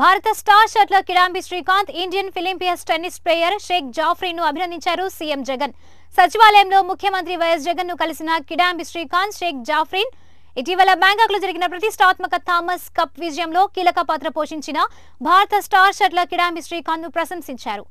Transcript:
భారత star shuttler Kidambi Srikanth Indian ఫిలింపియస్ tennis player Shaik జాఫ్రీను అభినందించారు సీఎం జగన్ సచివాలయంలో ముఖ్యమంత్రి వైఎస్ జగన్ ను కలిసిన కిడాంబి శ్రీకాంత్ షేక్ జాఫ్రీన్ ఇటీవల బ్యాంకాక్ లో జరిగిన ప్రతిష్టాత్మక థామస్ కప్ విజయంలో కీలక పాత్ర పోషించిన భారత స్టార్ షట్ల కిడాంబి శ్రీకాంత్ ను ప్రశంసించారు